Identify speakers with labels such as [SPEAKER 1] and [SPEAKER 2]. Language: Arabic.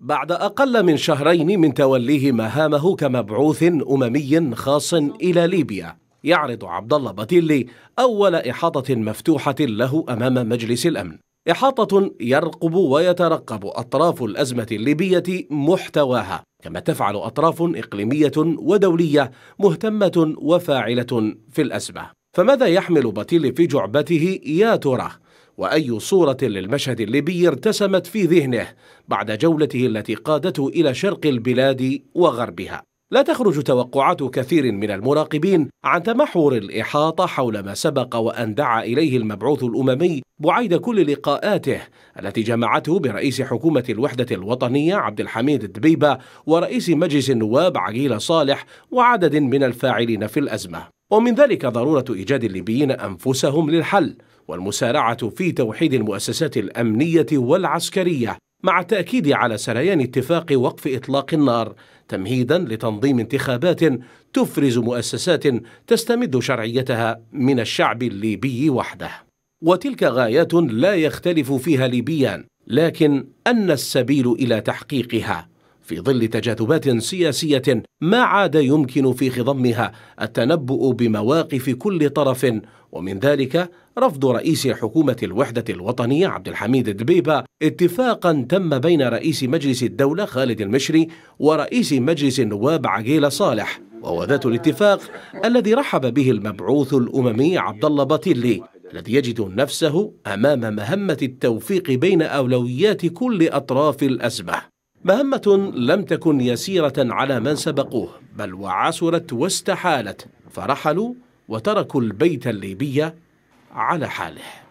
[SPEAKER 1] بعد أقل من شهرين من توليه مهامه كمبعوث أممي خاص إلى ليبيا يعرض عبد الله باتيلي أول إحاطة مفتوحة له أمام مجلس الأمن إحاطة يرقب ويترقب أطراف الأزمة الليبية محتواها كما تفعل أطراف إقليمية ودولية مهتمة وفاعلة في الأزمة فماذا يحمل باتيلي في جعبته يا ترى وأي صورة للمشهد الليبي ارتسمت في ذهنه بعد جولته التي قادته إلى شرق البلاد وغربها لا تخرج توقعات كثير من المراقبين عن تمحور الإحاطة حول ما سبق وأن دعا إليه المبعوث الأممي بعيد كل لقاءاته التي جمعته برئيس حكومة الوحدة الوطنية عبد الحميد الدبيبة ورئيس مجلس النواب عقيل صالح وعدد من الفاعلين في الأزمة ومن ذلك ضرورة إيجاد الليبيين أنفسهم للحل والمسارعة في توحيد المؤسسات الأمنية والعسكرية مع التأكيد على سريان اتفاق وقف إطلاق النار تمهيدا لتنظيم انتخابات تفرز مؤسسات تستمد شرعيتها من الشعب الليبي وحده وتلك غايات لا يختلف فيها ليبيان لكن أن السبيل إلى تحقيقها في ظل تجاذبات سياسيه ما عاد يمكن في خضمها التنبؤ بمواقف كل طرف ومن ذلك رفض رئيس حكومه الوحده الوطنيه عبد الحميد الدبيبه اتفاقا تم بين رئيس مجلس الدوله خالد المشري ورئيس مجلس النواب عقيل صالح وهو ذات الاتفاق الذي رحب به المبعوث الاممي عبد الله باتيلي الذي يجد نفسه امام مهمه التوفيق بين اولويات كل اطراف الازمه مهمة لم تكن يسيرة على من سبقوه بل وعسرت واستحالت فرحلوا وتركوا البيت الليبي على حاله